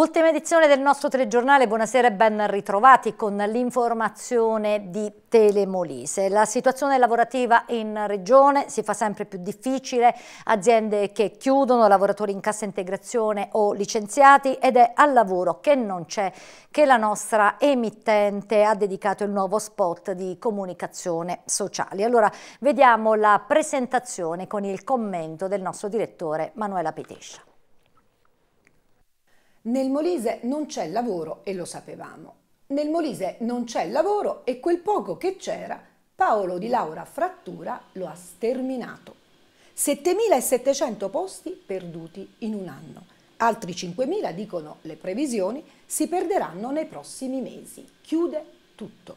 Ultima edizione del nostro telegiornale, buonasera e ben ritrovati con l'informazione di Telemolise. La situazione lavorativa in regione si fa sempre più difficile, aziende che chiudono, lavoratori in cassa integrazione o licenziati ed è al lavoro che non c'è che la nostra emittente ha dedicato il nuovo spot di comunicazione sociali. Allora vediamo la presentazione con il commento del nostro direttore Manuela Petescia. Nel Molise non c'è lavoro e lo sapevamo. Nel Molise non c'è lavoro e quel poco che c'era, Paolo di Laura Frattura lo ha sterminato. 7.700 posti perduti in un anno. Altri 5.000, dicono le previsioni, si perderanno nei prossimi mesi. Chiude tutto.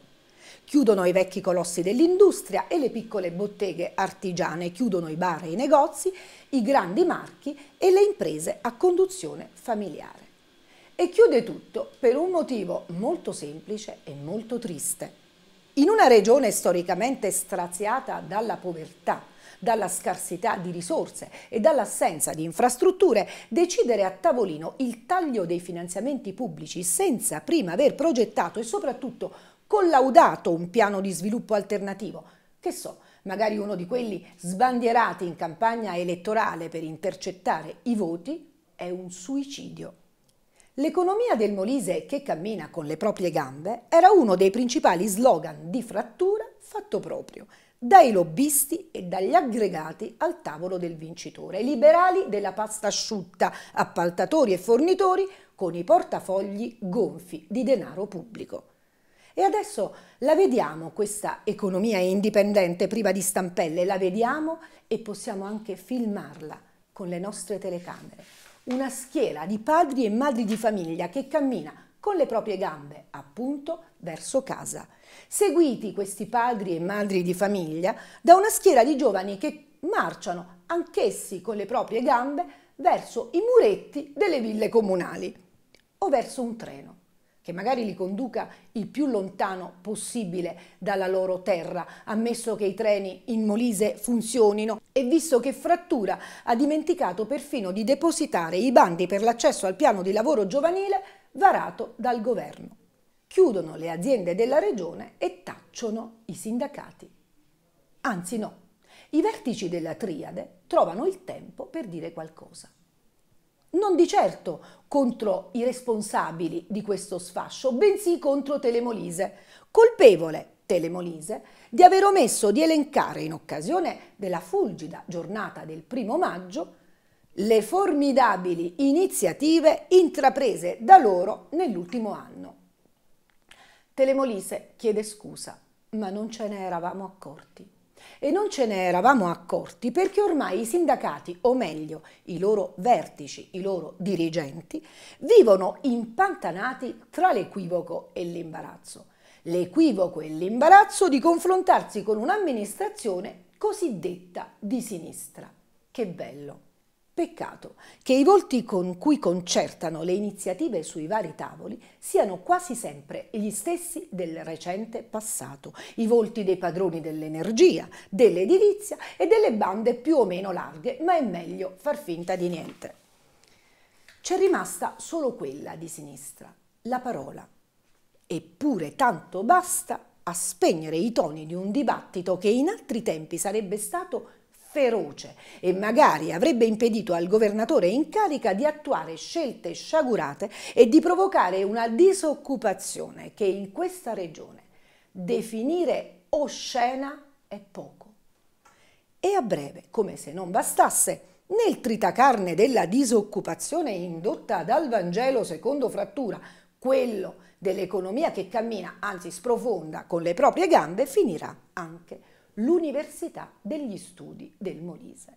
Chiudono i vecchi colossi dell'industria e le piccole botteghe artigiane, chiudono i bar e i negozi, i grandi marchi e le imprese a conduzione familiare e chiude tutto per un motivo molto semplice e molto triste. In una regione storicamente straziata dalla povertà, dalla scarsità di risorse e dall'assenza di infrastrutture, decidere a tavolino il taglio dei finanziamenti pubblici senza prima aver progettato e soprattutto collaudato un piano di sviluppo alternativo. Che so, magari uno di quelli sbandierati in campagna elettorale per intercettare i voti, è un suicidio. L'economia del Molise che cammina con le proprie gambe era uno dei principali slogan di frattura fatto proprio dai lobbisti e dagli aggregati al tavolo del vincitore, liberali della pasta asciutta, appaltatori e fornitori con i portafogli gonfi di denaro pubblico. E adesso la vediamo questa economia indipendente priva di stampelle, la vediamo e possiamo anche filmarla con le nostre telecamere una schiera di padri e madri di famiglia che cammina con le proprie gambe, appunto, verso casa. Seguiti questi padri e madri di famiglia da una schiera di giovani che marciano anch'essi con le proprie gambe verso i muretti delle ville comunali o verso un treno che magari li conduca il più lontano possibile dalla loro terra, ammesso che i treni in Molise funzionino. E visto che Frattura ha dimenticato perfino di depositare i bandi per l'accesso al piano di lavoro giovanile varato dal governo. Chiudono le aziende della regione e tacciono i sindacati. Anzi no, i vertici della triade trovano il tempo per dire qualcosa non di certo contro i responsabili di questo sfascio, bensì contro Telemolise, colpevole Telemolise di aver omesso di elencare in occasione della fulgida giornata del primo maggio le formidabili iniziative intraprese da loro nell'ultimo anno. Telemolise chiede scusa, ma non ce ne eravamo accorti e non ce ne eravamo accorti perché ormai i sindacati, o meglio i loro vertici, i loro dirigenti, vivono impantanati tra l'equivoco e l'imbarazzo. L'equivoco e l'imbarazzo di confrontarsi con un'amministrazione cosiddetta di sinistra. Che bello! Peccato che i volti con cui concertano le iniziative sui vari tavoli siano quasi sempre gli stessi del recente passato, i volti dei padroni dell'energia, dell'edilizia e delle bande più o meno larghe, ma è meglio far finta di niente. C'è rimasta solo quella di sinistra, la parola. Eppure tanto basta a spegnere i toni di un dibattito che in altri tempi sarebbe stato feroce e magari avrebbe impedito al governatore in carica di attuare scelte sciagurate e di provocare una disoccupazione che in questa regione definire oscena è poco. E a breve, come se non bastasse, nel tritacarne della disoccupazione indotta dal Vangelo secondo frattura, quello dell'economia che cammina, anzi sprofonda, con le proprie gambe, finirà anche l'Università degli Studi del Molise.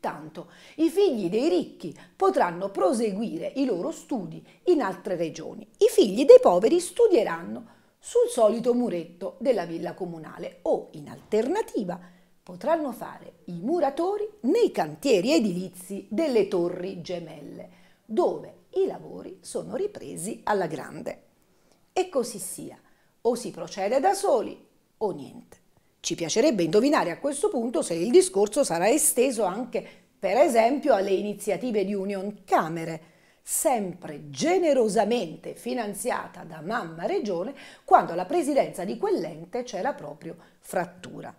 Tanto i figli dei ricchi potranno proseguire i loro studi in altre regioni, i figli dei poveri studieranno sul solito muretto della villa comunale o, in alternativa, potranno fare i muratori nei cantieri edilizi delle torri gemelle, dove i lavori sono ripresi alla grande. E così sia, o si procede da soli o niente. Ci piacerebbe indovinare a questo punto se il discorso sarà esteso anche, per esempio, alle iniziative di Union Camere, sempre generosamente finanziata da mamma regione quando la presidenza di quell'ente c'era proprio frattura.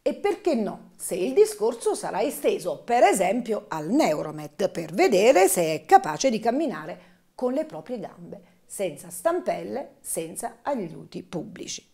E perché no, se il discorso sarà esteso per esempio al Neuromed per vedere se è capace di camminare con le proprie gambe, senza stampelle, senza aiuti pubblici.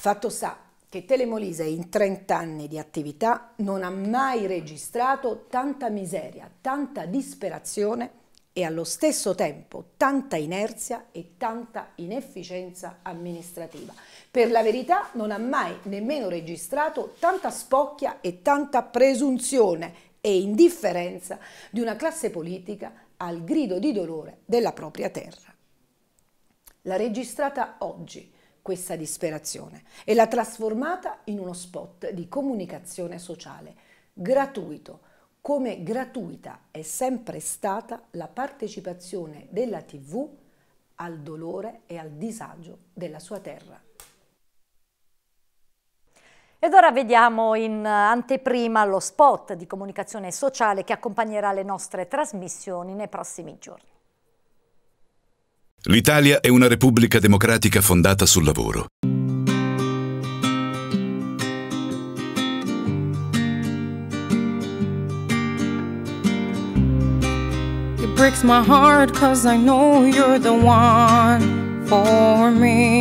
Fatto sta che Telemolise in 30 anni di attività non ha mai registrato tanta miseria, tanta disperazione e allo stesso tempo tanta inerzia e tanta inefficienza amministrativa. Per la verità non ha mai nemmeno registrato tanta spocchia e tanta presunzione e indifferenza di una classe politica al grido di dolore della propria terra. La registrata oggi questa disperazione e l'ha trasformata in uno spot di comunicazione sociale gratuito, come gratuita è sempre stata la partecipazione della TV al dolore e al disagio della sua terra. Ed ora vediamo in anteprima lo spot di comunicazione sociale che accompagnerà le nostre trasmissioni nei prossimi giorni. L'Italia è una repubblica democratica fondata sul lavoro. It breaks my heart cause I know you're the one for me.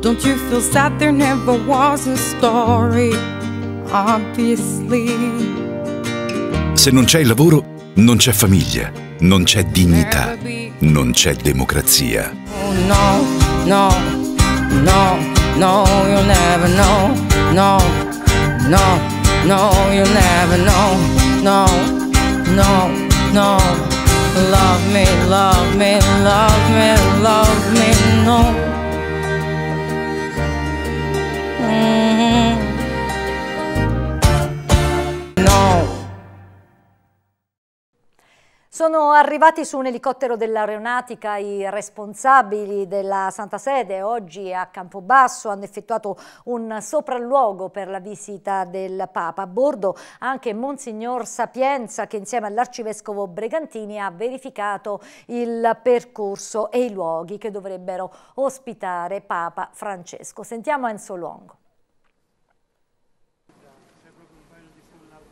Don't you feel sad there never was a story, obviously. Se non c'è il lavoro, non c'è famiglia, non c'è dignità, non c'è democrazia. No, no, no, no, you'll never know, no, no, no, you'll never know, no, no, no. Love me, love me, love me, love me, no. Mm. Sono arrivati su un elicottero dell'aeronautica i responsabili della Santa Sede oggi a Campobasso, hanno effettuato un sopralluogo per la visita del Papa. A bordo anche Monsignor Sapienza che insieme all'Arcivescovo Bregantini ha verificato il percorso e i luoghi che dovrebbero ospitare Papa Francesco. Sentiamo Enzo Longo.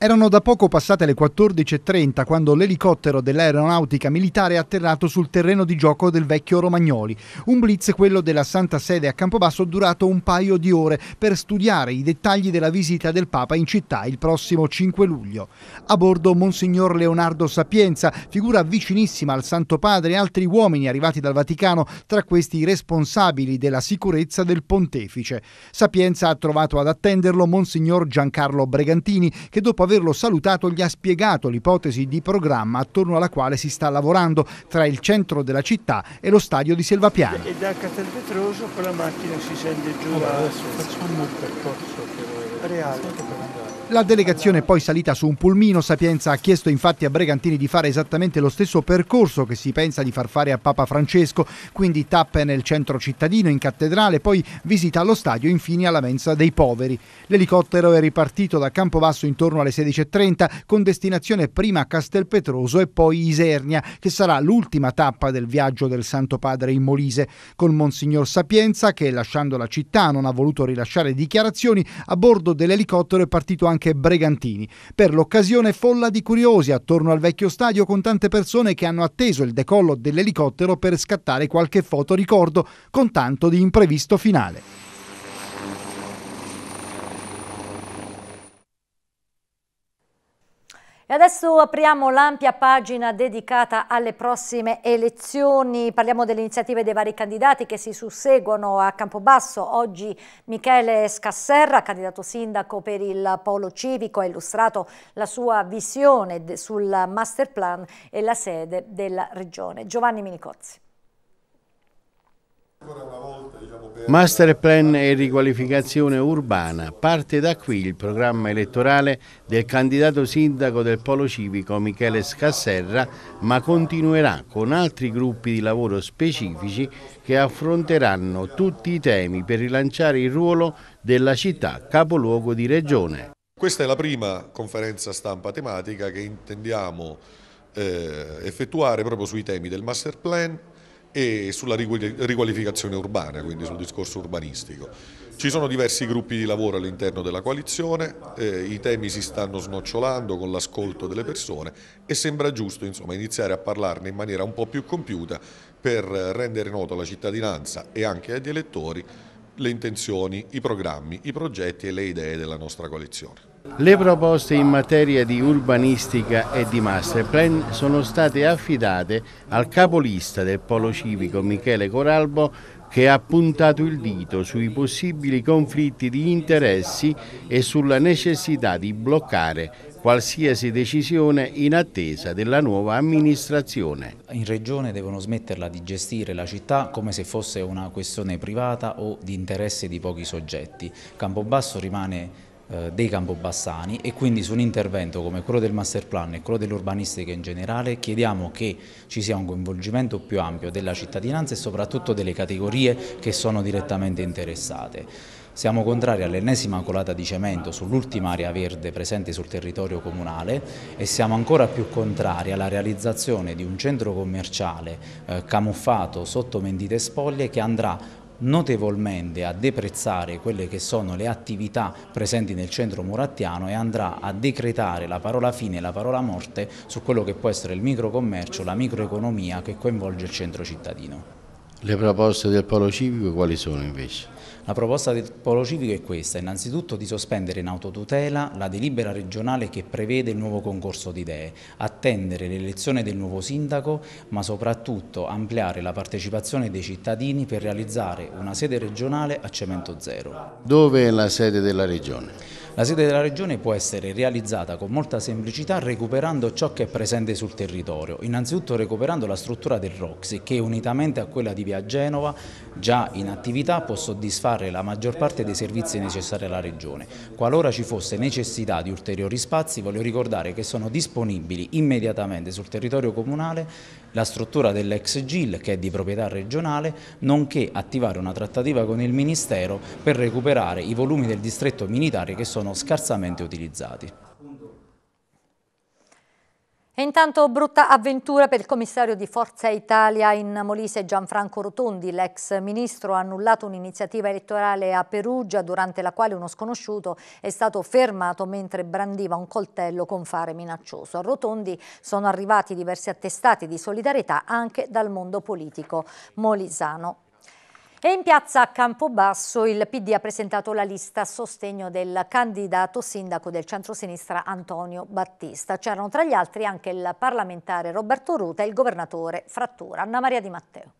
Erano da poco passate le 14.30 quando l'elicottero dell'aeronautica militare è atterrato sul terreno di gioco del vecchio Romagnoli. Un blitz, quello della Santa Sede a Campobasso, durato un paio di ore per studiare i dettagli della visita del Papa in città il prossimo 5 luglio. A bordo Monsignor Leonardo Sapienza, figura vicinissima al Santo Padre e altri uomini arrivati dal Vaticano, tra questi i responsabili della sicurezza del pontefice. Sapienza ha trovato ad attenderlo Monsignor Giancarlo Bregantini che dopo averlo salutato gli ha spiegato l'ipotesi di programma attorno alla quale si sta lavorando tra il centro della città e lo stadio di Selvapiano. E da Castelvetroso con la macchina si scende giù. Allora, adesso facciamo un percorso che... Reale. La delegazione è poi salita su un pulmino, Sapienza ha chiesto infatti a Bregantini di fare esattamente lo stesso percorso che si pensa di far fare a Papa Francesco, quindi tappe nel centro cittadino, in cattedrale, poi visita allo stadio, e infine alla mensa dei poveri. L'elicottero è ripartito da Campobasso intorno alle 16.30 con destinazione prima a Castelpetroso e poi Isernia, che sarà l'ultima tappa del viaggio del Santo Padre in Molise, con Monsignor Sapienza che lasciando la città non ha voluto rilasciare dichiarazioni, a bordo dell'elicottero è partito anche anche Bregantini. Per l'occasione folla di curiosi attorno al vecchio stadio con tante persone che hanno atteso il decollo dell'elicottero per scattare qualche foto ricordo con tanto di imprevisto finale. E adesso apriamo l'ampia pagina dedicata alle prossime elezioni, parliamo delle iniziative dei vari candidati che si susseguono a Campobasso. Oggi Michele Scasserra, candidato sindaco per il Polo Civico, ha illustrato la sua visione sul master plan e la sede della regione. Giovanni Minicozzi. Diciamo, Master Plan e riqualificazione urbana. Parte da qui il programma elettorale del candidato sindaco del Polo Civico Michele Scasserra, ma continuerà con altri gruppi di lavoro specifici che affronteranno tutti i temi per rilanciare il ruolo della città capoluogo di regione. Questa è la prima conferenza stampa tematica che intendiamo eh, effettuare proprio sui temi del Master Plan, e sulla riqualificazione urbana, quindi sul discorso urbanistico. Ci sono diversi gruppi di lavoro all'interno della coalizione, eh, i temi si stanno snocciolando con l'ascolto delle persone e sembra giusto insomma, iniziare a parlarne in maniera un po' più compiuta per rendere noto alla cittadinanza e anche agli elettori le intenzioni, i programmi, i progetti e le idee della nostra coalizione. Le proposte in materia di urbanistica e di masterplan sono state affidate al capolista del Polo Civico Michele Coralbo che ha puntato il dito sui possibili conflitti di interessi e sulla necessità di bloccare qualsiasi decisione in attesa della nuova amministrazione. In regione devono smetterla di gestire la città come se fosse una questione privata o di interesse di pochi soggetti. Campobasso rimane eh, dei Campobassani e quindi su un intervento come quello del master plan e quello dell'urbanistica in generale chiediamo che ci sia un coinvolgimento più ampio della cittadinanza e soprattutto delle categorie che sono direttamente interessate. Siamo contrari all'ennesima colata di cemento sull'ultima area verde presente sul territorio comunale e siamo ancora più contrari alla realizzazione di un centro commerciale eh, camuffato sotto mendite spoglie che andrà notevolmente a deprezzare quelle che sono le attività presenti nel centro murattiano e andrà a decretare la parola fine e la parola morte su quello che può essere il microcommercio, la microeconomia che coinvolge il centro cittadino. Le proposte del Polo Civico quali sono invece? La proposta del Polo Civico è questa, innanzitutto di sospendere in autotutela la delibera regionale che prevede il nuovo concorso di idee, attendere l'elezione del nuovo sindaco, ma soprattutto ampliare la partecipazione dei cittadini per realizzare una sede regionale a cemento zero. Dove è la sede della regione? La sede della Regione può essere realizzata con molta semplicità recuperando ciò che è presente sul territorio, innanzitutto recuperando la struttura del Roxy che unitamente a quella di Via Genova già in attività può soddisfare la maggior parte dei servizi necessari alla Regione. Qualora ci fosse necessità di ulteriori spazi voglio ricordare che sono disponibili immediatamente sul territorio comunale la struttura dell'ex GIL che è di proprietà regionale, nonché attivare una trattativa con il Ministero per recuperare i volumi del distretto militare che sono scarsamente utilizzati. E intanto brutta avventura per il commissario di Forza Italia in Molise Gianfranco Rotondi. L'ex ministro ha annullato un'iniziativa elettorale a Perugia durante la quale uno sconosciuto è stato fermato mentre brandiva un coltello con fare minaccioso. A Rotondi sono arrivati diversi attestati di solidarietà anche dal mondo politico molisano. E in piazza Campobasso il PD ha presentato la lista a sostegno del candidato sindaco del centrosinistra Antonio Battista. C'erano tra gli altri anche il parlamentare Roberto Ruta e il governatore Frattura. Anna Maria Di Matteo.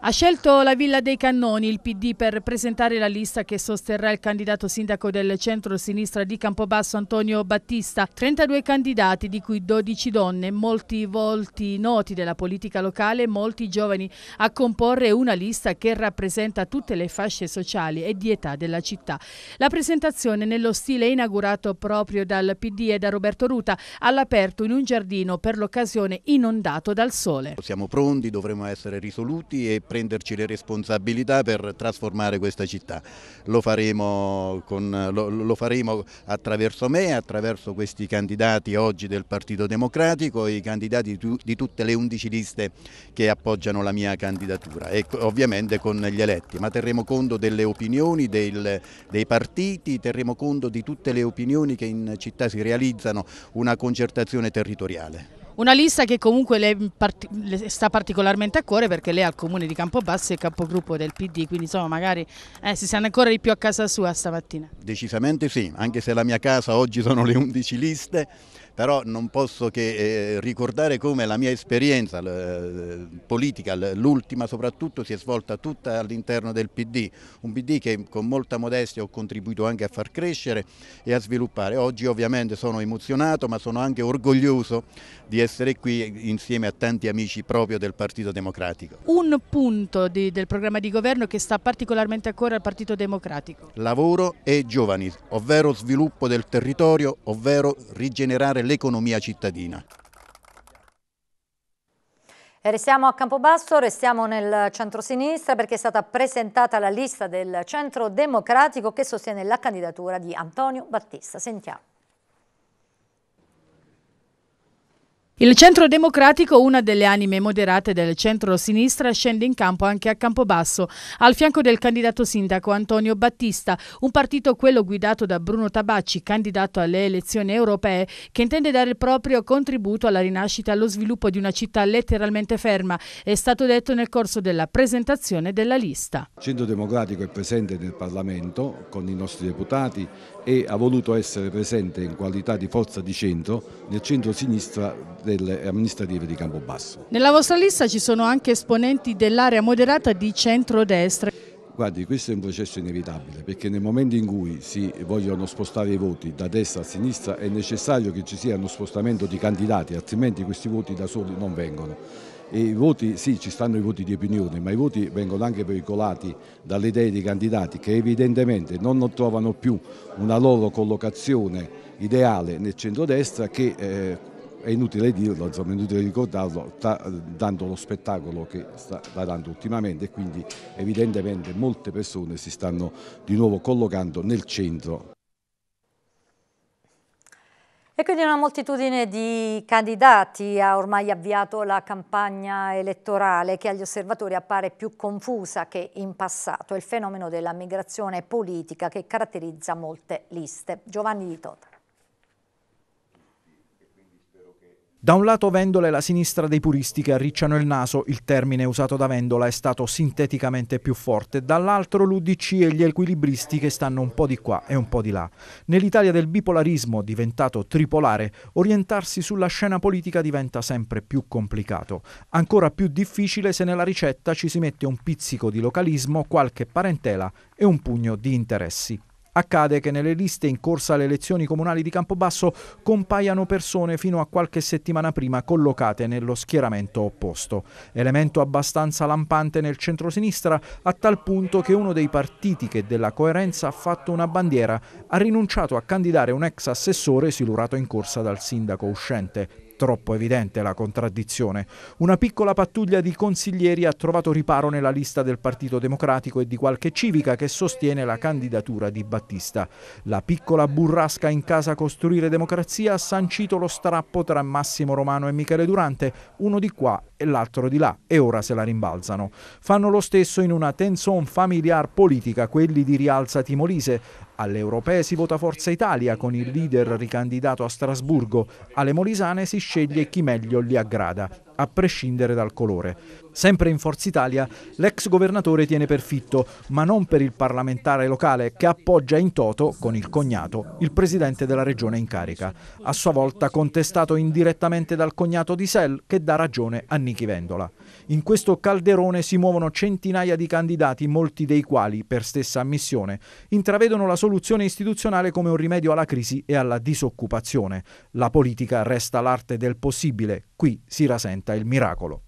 Ha scelto la Villa dei Cannoni il PD per presentare la lista che sosterrà il candidato sindaco del centro-sinistra di Campobasso Antonio Battista. 32 candidati, di cui 12 donne, molti volti noti della politica locale, molti giovani, a comporre una lista che rappresenta tutte le fasce sociali e di età della città. La presentazione nello stile inaugurato proprio dal PD e da Roberto Ruta all'aperto in un giardino per l'occasione inondato dal sole. Siamo pronti, dovremo essere risoluti e prenderci le responsabilità per trasformare questa città. Lo faremo, con, lo, lo faremo attraverso me, attraverso questi candidati oggi del Partito Democratico e i candidati di, tu, di tutte le 11 liste che appoggiano la mia candidatura e ovviamente con gli eletti, ma terremo conto delle opinioni del, dei partiti, terremo conto di tutte le opinioni che in città si realizzano, una concertazione territoriale. Una lista che comunque le, part le sta particolarmente a cuore perché lei è al comune di Campobasso e capogruppo del PD, quindi insomma magari eh, si stanno ancora di più a casa sua stamattina. Decisamente sì, anche se la mia casa oggi sono le 11 liste, però non posso che eh, ricordare come la mia esperienza eh, politica, l'ultima soprattutto, si è svolta tutta all'interno del PD, un PD che con molta modestia ho contribuito anche a far crescere e a sviluppare. Oggi ovviamente sono emozionato ma sono anche orgoglioso di essere qui insieme a tanti amici proprio del Partito Democratico. Un punto di, del programma di governo che sta particolarmente a cuore al Partito Democratico? Lavoro e giovani, ovvero sviluppo del territorio, ovvero rigenerare l'economia cittadina. restiamo a Campobasso, restiamo nel centro-sinistra perché è stata presentata la lista del centro democratico che sostiene la candidatura di Antonio Battista. Sentiamo. Il centro democratico, una delle anime moderate del centro-sinistra, scende in campo anche a Campobasso, al fianco del candidato sindaco Antonio Battista, un partito quello guidato da Bruno Tabacci, candidato alle elezioni europee, che intende dare il proprio contributo alla rinascita e allo sviluppo di una città letteralmente ferma, è stato detto nel corso della presentazione della lista. Il centro democratico è presente nel Parlamento con i nostri deputati e ha voluto essere presente in qualità di forza di centro nel centro-sinistra delle amministrative di Campobasso. Nella vostra lista ci sono anche esponenti dell'area moderata di centrodestra. Guardi, questo è un processo inevitabile perché nel momento in cui si vogliono spostare i voti da destra a sinistra è necessario che ci sia uno spostamento di candidati, altrimenti questi voti da soli non vengono. E I voti, sì, ci stanno i voti di opinione, ma i voti vengono anche veicolati dalle idee dei candidati che evidentemente non trovano più una loro collocazione ideale nel centrodestra che eh, è inutile dirlo, insomma, è inutile ricordarlo, sta eh, dando lo spettacolo che sta dando ultimamente e quindi evidentemente molte persone si stanno di nuovo collocando nel centro. E quindi una moltitudine di candidati ha ormai avviato la campagna elettorale che agli osservatori appare più confusa che in passato, È il fenomeno della migrazione politica che caratterizza molte liste. Giovanni Di Tota. Da un lato Vendola e la sinistra dei puristi che arricciano il naso, il termine usato da Vendola è stato sinteticamente più forte, dall'altro l'Udc e gli equilibristi che stanno un po' di qua e un po' di là. Nell'Italia del bipolarismo, diventato tripolare, orientarsi sulla scena politica diventa sempre più complicato. Ancora più difficile se nella ricetta ci si mette un pizzico di localismo, qualche parentela e un pugno di interessi. Accade che nelle liste in corsa alle elezioni comunali di Campobasso compaiano persone fino a qualche settimana prima collocate nello schieramento opposto. Elemento abbastanza lampante nel centro-sinistra, a tal punto che uno dei partiti che della coerenza ha fatto una bandiera ha rinunciato a candidare un ex assessore silurato in corsa dal sindaco uscente, troppo evidente la contraddizione. Una piccola pattuglia di consiglieri ha trovato riparo nella lista del Partito Democratico e di qualche civica che sostiene la candidatura di Battista. La piccola burrasca in casa costruire democrazia ha sancito lo strappo tra Massimo Romano e Michele Durante, uno di qua e l'altro di là, e ora se la rimbalzano. Fanno lo stesso in una tension familiar politica quelli di Rialza Timolise, alle europee si vota Forza Italia con il leader ricandidato a Strasburgo, alle molisane si sceglie chi meglio li aggrada, a prescindere dal colore. Sempre in Forza Italia l'ex governatore tiene per fitto, ma non per il parlamentare locale che appoggia in toto, con il cognato, il presidente della regione in carica, a sua volta contestato indirettamente dal cognato di Sel che dà ragione a Nichi Vendola. In questo calderone si muovono centinaia di candidati, molti dei quali, per stessa ammissione, intravedono la soluzione istituzionale come un rimedio alla crisi e alla disoccupazione. La politica resta l'arte del possibile, qui si rasenta il miracolo.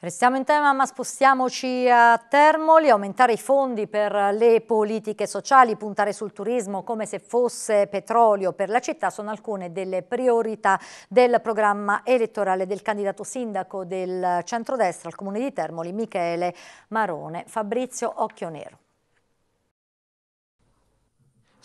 Restiamo in tema ma spostiamoci a Termoli, aumentare i fondi per le politiche sociali, puntare sul turismo come se fosse petrolio per la città sono alcune delle priorità del programma elettorale del candidato sindaco del centrodestra al comune di Termoli, Michele Marone. Fabrizio Occhionero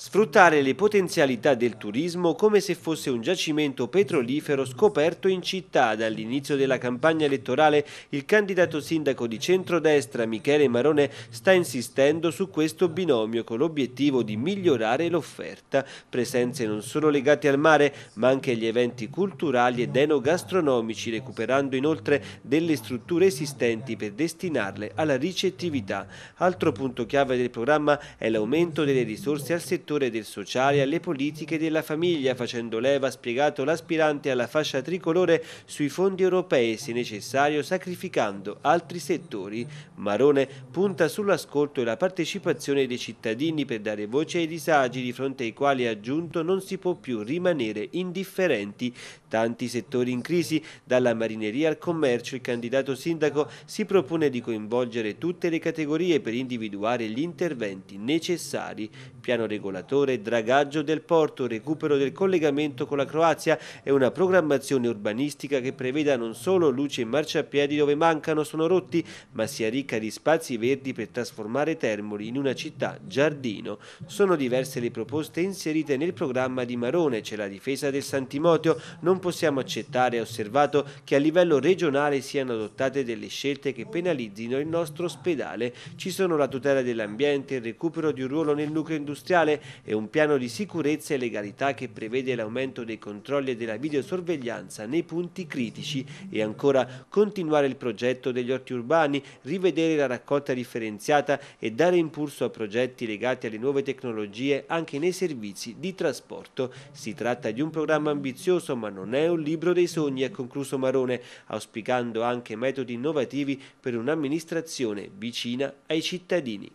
sfruttare le potenzialità del turismo come se fosse un giacimento petrolifero scoperto in città. Dall'inizio della campagna elettorale il candidato sindaco di centrodestra Michele Marone sta insistendo su questo binomio con l'obiettivo di migliorare l'offerta, presenze non solo legate al mare ma anche agli eventi culturali ed enogastronomici, recuperando inoltre delle strutture esistenti per destinarle alla ricettività. Altro punto chiave del programma è l'aumento delle risorse al settore settore del sociale alle politiche della famiglia, facendo leva, spiegato l'aspirante alla fascia tricolore, sui fondi europei, se necessario, sacrificando altri settori. Marone punta sull'ascolto e la partecipazione dei cittadini per dare voce ai disagi di fronte ai quali ha aggiunto non si può più rimanere indifferenti. Tanti settori in crisi, dalla marineria al commercio, il candidato sindaco si propone di coinvolgere tutte le categorie per individuare gli interventi necessari. Piano regolatore, dragaggio del porto, recupero del collegamento con la Croazia e una programmazione urbanistica che preveda non solo luce e marciapiedi dove mancano sono rotti, ma sia ricca di spazi verdi per trasformare Termoli in una città giardino. Sono diverse le proposte inserite nel programma di Marone, c'è la difesa del Santimotio, non possiamo accettare, ha osservato, che a livello regionale siano adottate delle scelte che penalizzino il nostro ospedale. Ci sono la tutela dell'ambiente, il recupero di un ruolo nel nucleo industriale e un piano di sicurezza e legalità che prevede l'aumento dei controlli e della videosorveglianza nei punti critici e ancora continuare il progetto degli orti urbani, rivedere la raccolta differenziata e dare impulso a progetti legati alle nuove tecnologie anche nei servizi di trasporto. Si tratta di un programma ambizioso ma non è un libro dei sogni, ha concluso Marone, auspicando anche metodi innovativi per un'amministrazione vicina ai cittadini.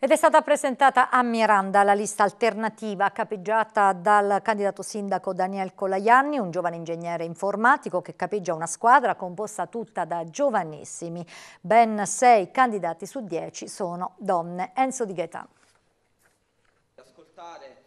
Ed è stata presentata a Miranda la lista alternativa capeggiata dal candidato sindaco Daniel Colaianni, un giovane ingegnere informatico che capeggia una squadra composta tutta da giovanissimi. Ben sei candidati su dieci sono donne. Enzo Di Gaetano. Ascoltare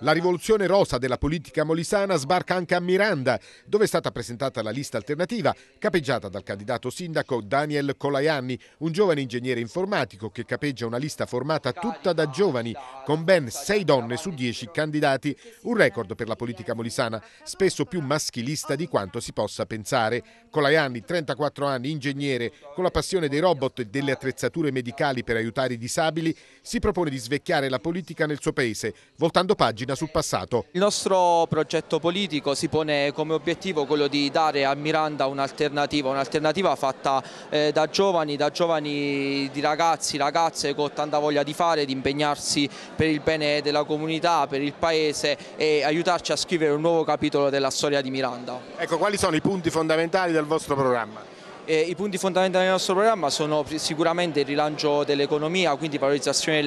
la rivoluzione rosa della politica molisana sbarca anche a Miranda, dove è stata presentata la lista alternativa capeggiata dal candidato sindaco Daniel Colaianni, un giovane ingegnere informatico che capeggia una lista formata tutta da giovani, con ben sei donne su dieci candidati, un record per la politica molisana, spesso più maschilista di quanto si possa pensare. Colaianni, 34 anni, ingegnere, con la passione dei robot e delle attrezzature medicali per aiutare i disabili, si propone di svecchiare la politica nel suo paese, voltando pagina sul passato. Il nostro progetto politico si pone come obiettivo quello di dare a Miranda un'alternativa, un'alternativa fatta eh, da giovani, da giovani di ragazzi, ragazze con tanta voglia di fare, di impegnarsi per il bene della comunità, per il paese e aiutarci a scrivere un nuovo capitolo della storia di Miranda. Ecco, quali sono i punti fondamentali del vostro programma? Eh, I punti fondamentali del nostro programma sono sicuramente il rilancio dell'economia, quindi valorizzazione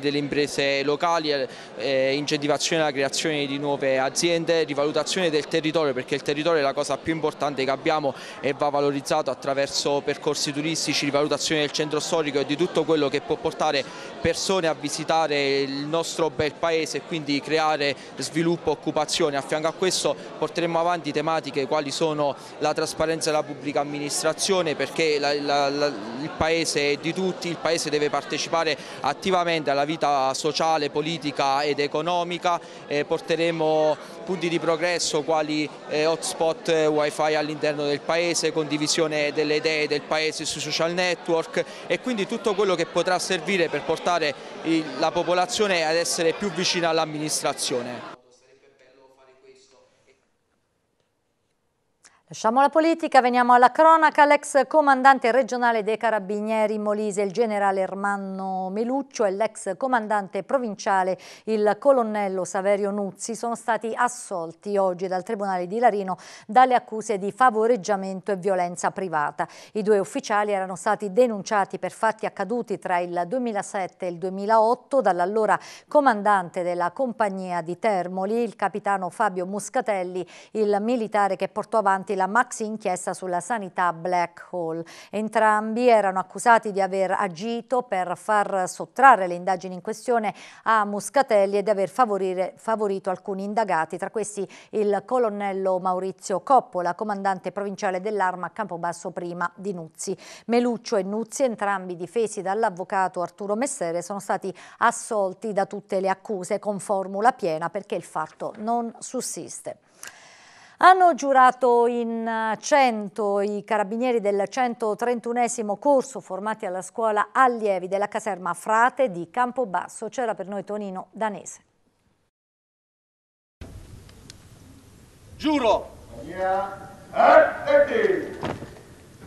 delle imprese locali, eh, eh, incentivazione alla creazione di nuove aziende, rivalutazione del territorio perché il territorio è la cosa più importante che abbiamo e va valorizzato attraverso percorsi turistici, rivalutazione del centro storico e di tutto quello che può portare persone a visitare il nostro bel paese e quindi creare sviluppo, e occupazione. A fianco a questo porteremo avanti tematiche quali sono la trasparenza della pubblica amministrazione, dell'azione perché la, la, la, il paese è di tutti, il paese deve partecipare attivamente alla vita sociale, politica ed economica, eh, porteremo punti di progresso quali eh, hotspot eh, wifi all'interno del paese, condivisione delle idee del paese sui social network e quindi tutto quello che potrà servire per portare il, la popolazione ad essere più vicina all'amministrazione. Lasciamo la politica, veniamo alla cronaca. L'ex comandante regionale dei Carabinieri Molise, il generale Ermanno Meluccio e l'ex comandante provinciale, il colonnello Saverio Nuzzi, sono stati assolti oggi dal Tribunale di Larino dalle accuse di favoreggiamento e violenza privata. I due ufficiali erano stati denunciati per fatti accaduti tra il 2007 e il 2008 dall'allora comandante della compagnia di Termoli, il capitano Fabio Muscatelli, il militare che portò avanti la la maxi inchiesta sulla sanità Black Hole. Entrambi erano accusati di aver agito per far sottrarre le indagini in questione a Muscatelli e di aver favorito alcuni indagati, tra questi il colonnello Maurizio Coppola, comandante provinciale dell'arma a Campobasso prima di Nuzzi. Meluccio e Nuzzi, entrambi difesi dall'avvocato Arturo Messere, sono stati assolti da tutte le accuse con formula piena perché il fatto non sussiste. Hanno giurato in 100 eh, i carabinieri del 131 corso formati alla scuola allievi della caserma Frate di Campobasso. C'era per noi Tonino Danese. Giuro eh, eh,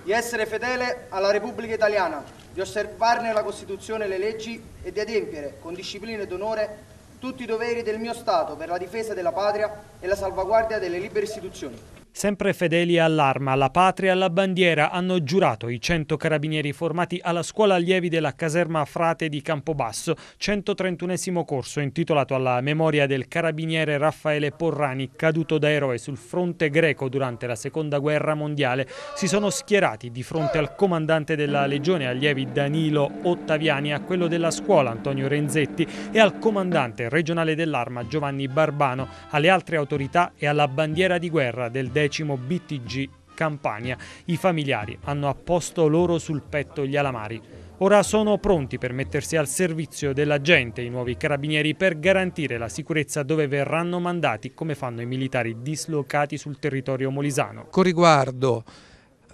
di essere fedele alla Repubblica Italiana, di osservarne la Costituzione e le leggi e di adempiere con disciplina ed onore tutti i doveri del mio Stato per la difesa della patria e la salvaguardia delle libere istituzioni. Sempre fedeli all'arma, alla patria e alla bandiera hanno giurato i 100 carabinieri formati alla scuola allievi della caserma Frate di Campobasso, 131 corso intitolato alla memoria del carabiniere Raffaele Porrani, caduto da eroe sul fronte greco durante la seconda guerra mondiale. Si sono schierati di fronte al comandante della legione allievi Danilo Ottaviani, a quello della scuola Antonio Renzetti e al comandante regionale dell'arma Giovanni Barbano, alle altre autorità e alla bandiera di guerra del decimo BTG Campania. I familiari hanno apposto loro sul petto gli alamari. Ora sono pronti per mettersi al servizio della gente i nuovi carabinieri per garantire la sicurezza dove verranno mandati come fanno i militari dislocati sul territorio molisano. Con riguardo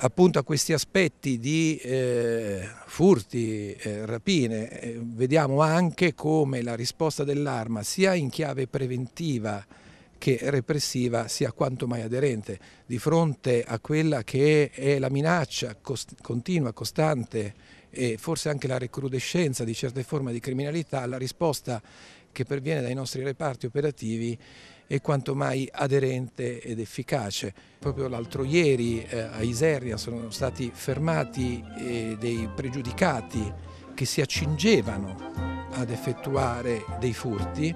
appunto a questi aspetti di eh, furti, eh, rapine, eh, vediamo anche come la risposta dell'arma sia in chiave preventiva che repressiva sia quanto mai aderente di fronte a quella che è la minaccia cost continua, costante e forse anche la recrudescenza di certe forme di criminalità, la risposta che perviene dai nostri reparti operativi è quanto mai aderente ed efficace. Proprio l'altro ieri eh, a Isernia sono stati fermati eh, dei pregiudicati che si accingevano ad effettuare dei furti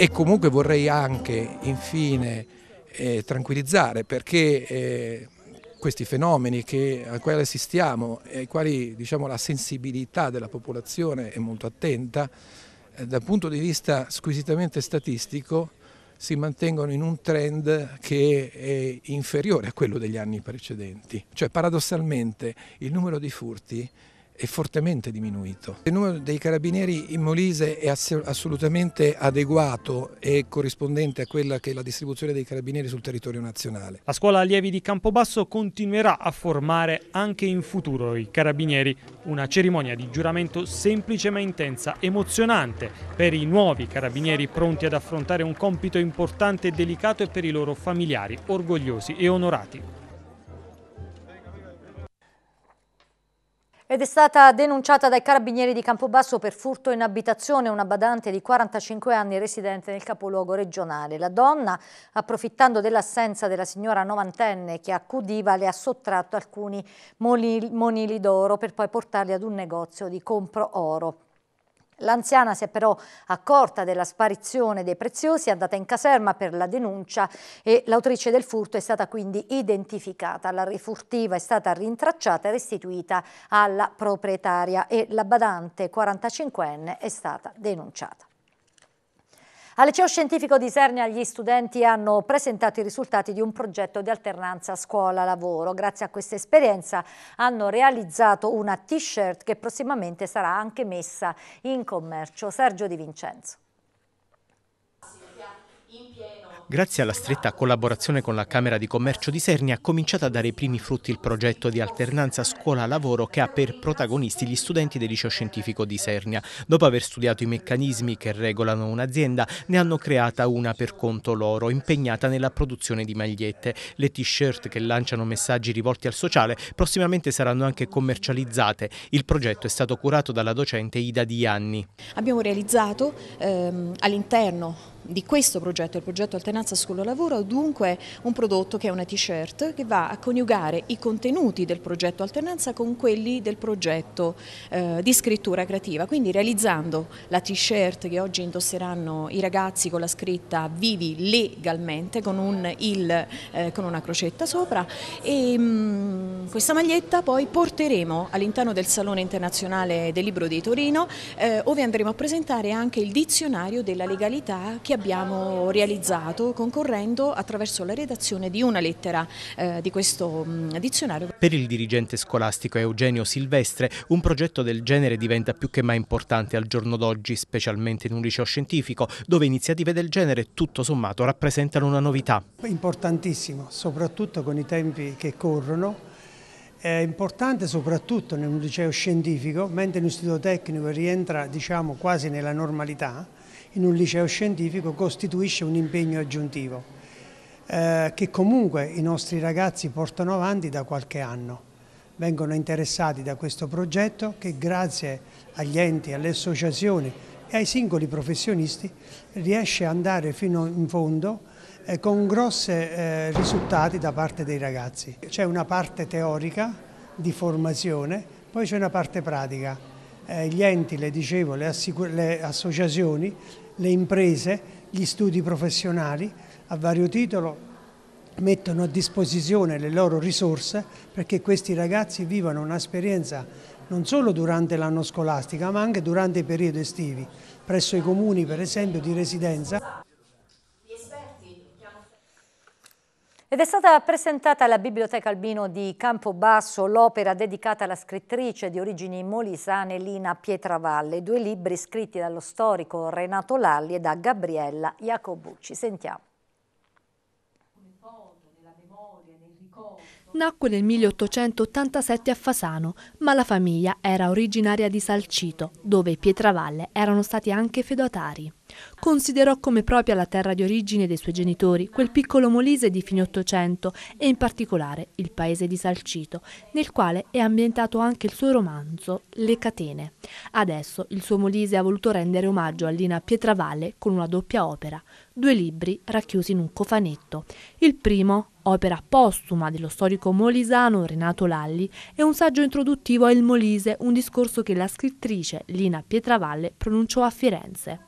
e comunque vorrei anche infine eh, tranquillizzare perché eh, questi fenomeni che, a quali assistiamo e ai quali diciamo, la sensibilità della popolazione è molto attenta, eh, dal punto di vista squisitamente statistico si mantengono in un trend che è inferiore a quello degli anni precedenti. Cioè paradossalmente il numero di furti è fortemente diminuito. Il numero dei carabinieri in Molise è assolutamente adeguato e corrispondente a quella che è la distribuzione dei carabinieri sul territorio nazionale. La scuola allievi di Campobasso continuerà a formare anche in futuro i carabinieri, una cerimonia di giuramento semplice ma intensa, emozionante per i nuovi carabinieri pronti ad affrontare un compito importante e delicato e per i loro familiari orgogliosi e onorati. Ed è stata denunciata dai carabinieri di Campobasso per furto in abitazione una badante di 45 anni residente nel capoluogo regionale. La donna, approfittando dell'assenza della signora novantenne che accudiva, le ha sottratto alcuni monili d'oro per poi portarli ad un negozio di compro oro. L'anziana si è però accorta della sparizione dei preziosi, è andata in caserma per la denuncia e l'autrice del furto è stata quindi identificata. La rifurtiva è stata rintracciata e restituita alla proprietaria e la badante 45enne è stata denunciata. Al liceo scientifico di Sernia gli studenti hanno presentato i risultati di un progetto di alternanza scuola-lavoro. Grazie a questa esperienza hanno realizzato una t-shirt che prossimamente sarà anche messa in commercio. Sergio Di Vincenzo. In pieno. Grazie alla stretta collaborazione con la Camera di Commercio di Sernia ha cominciato a dare i primi frutti il progetto di alternanza scuola-lavoro che ha per protagonisti gli studenti del liceo scientifico di Sernia. Dopo aver studiato i meccanismi che regolano un'azienda, ne hanno creata una per conto loro, impegnata nella produzione di magliette. Le t-shirt che lanciano messaggi rivolti al sociale prossimamente saranno anche commercializzate. Il progetto è stato curato dalla docente Ida Dianni. Abbiamo realizzato ehm, all'interno di questo progetto, il progetto alternativo, cittadinanza scuola-lavoro, dunque un prodotto che è una t-shirt che va a coniugare i contenuti del progetto alternanza con quelli del progetto eh, di scrittura creativa, quindi realizzando la t-shirt che oggi indosseranno i ragazzi con la scritta vivi legalmente con, un, il, eh, con una crocetta sopra e mh, mm, questa maglietta poi porteremo all'interno del Salone Internazionale del Libro di Torino eh, dove andremo a presentare anche il dizionario della legalità che abbiamo realizzato concorrendo attraverso la redazione di una lettera eh, di questo mh, mm, dizionario. Per il dirigente scolastico Eugenio Silvestre un progetto del genere diventa più che mai importante al giorno d'oggi, specialmente in un liceo scientifico dove iniziative del genere tutto sommato rappresentano una novità. Importantissimo, soprattutto con i tempi che corrono è importante soprattutto in un liceo scientifico, mentre in un istituto tecnico rientra diciamo, quasi nella normalità, in un liceo scientifico costituisce un impegno aggiuntivo eh, che comunque i nostri ragazzi portano avanti da qualche anno. Vengono interessati da questo progetto che grazie agli enti, alle associazioni e ai singoli professionisti riesce ad andare fino in fondo eh, con grossi eh, risultati da parte dei ragazzi. C'è una parte teorica di formazione, poi c'è una parte pratica eh, gli enti, le dicevo, le, le, associazioni le imprese, gli studi professionali a vario titolo mettono a disposizione le loro risorse perché questi ragazzi vivano un'esperienza non solo durante l'anno scolastico ma anche durante i periodi estivi presso i comuni per esempio di residenza. Ed è stata presentata alla Biblioteca Albino di Campobasso l'opera dedicata alla scrittrice di origini molisane Lina Pietravalle, due libri scritti dallo storico Renato Lalli e da Gabriella Jacobucci. Sentiamo. Nacque nel 1887 a Fasano, ma la famiglia era originaria di Salcito, dove i Pietravalle erano stati anche feudatari. Considerò come propria la terra di origine dei suoi genitori, quel piccolo Molise di fine Ottocento e in particolare il paese di Salcito, nel quale è ambientato anche il suo romanzo Le catene. Adesso il suo Molise ha voluto rendere omaggio a Lina Pietravalle con una doppia opera, due libri racchiusi in un cofanetto. Il primo, opera postuma dello storico molisano Renato Lalli, e un saggio introduttivo a Il Molise, un discorso che la scrittrice Lina Pietravalle pronunciò a Firenze.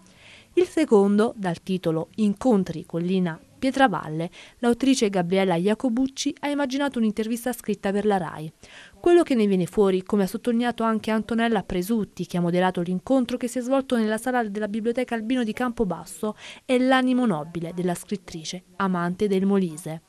Il secondo, dal titolo Incontri con Lina Pietravalle, l'autrice Gabriella Jacobucci ha immaginato un'intervista scritta per la RAI. Quello che ne viene fuori, come ha sottolineato anche Antonella Presutti, che ha moderato l'incontro che si è svolto nella sala della Biblioteca Albino di Campobasso, è l'animo nobile della scrittrice, amante del Molise.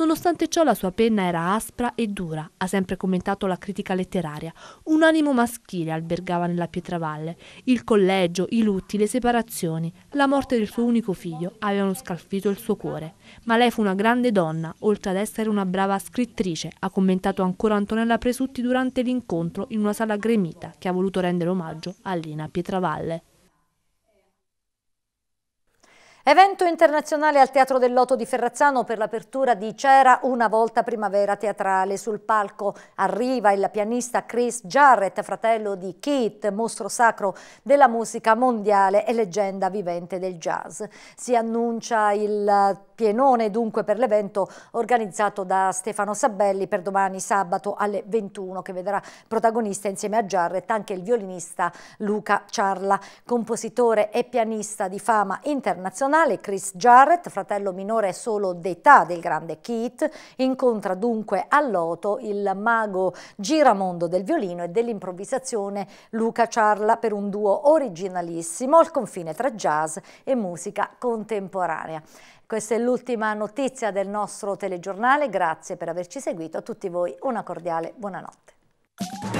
Nonostante ciò la sua penna era aspra e dura, ha sempre commentato la critica letteraria. Un animo maschile albergava nella Pietravalle. Il collegio, i lutti, le separazioni, la morte del suo unico figlio avevano scalfito il suo cuore. Ma lei fu una grande donna, oltre ad essere una brava scrittrice, ha commentato ancora Antonella Presutti durante l'incontro in una sala gremita che ha voluto rendere omaggio a Lina Pietravalle. Evento internazionale al Teatro del Loto di Ferrazzano per l'apertura di C'era una volta primavera teatrale. Sul palco arriva il pianista Chris Jarrett, fratello di Keith, mostro sacro della musica mondiale e leggenda vivente del jazz. Si annuncia il pienone dunque per l'evento organizzato da Stefano Sabelli per domani sabato alle 21 che vedrà protagonista insieme a Jarrett anche il violinista Luca Ciarla, compositore e pianista di fama internazionale nazionale Chris Jarrett, fratello minore solo d'età del grande Keith, incontra dunque a Loto il mago giramondo del violino e dell'improvvisazione Luca Ciarla per un duo originalissimo al confine tra jazz e musica contemporanea. Questa è l'ultima notizia del nostro telegiornale, grazie per averci seguito, a tutti voi una cordiale buonanotte.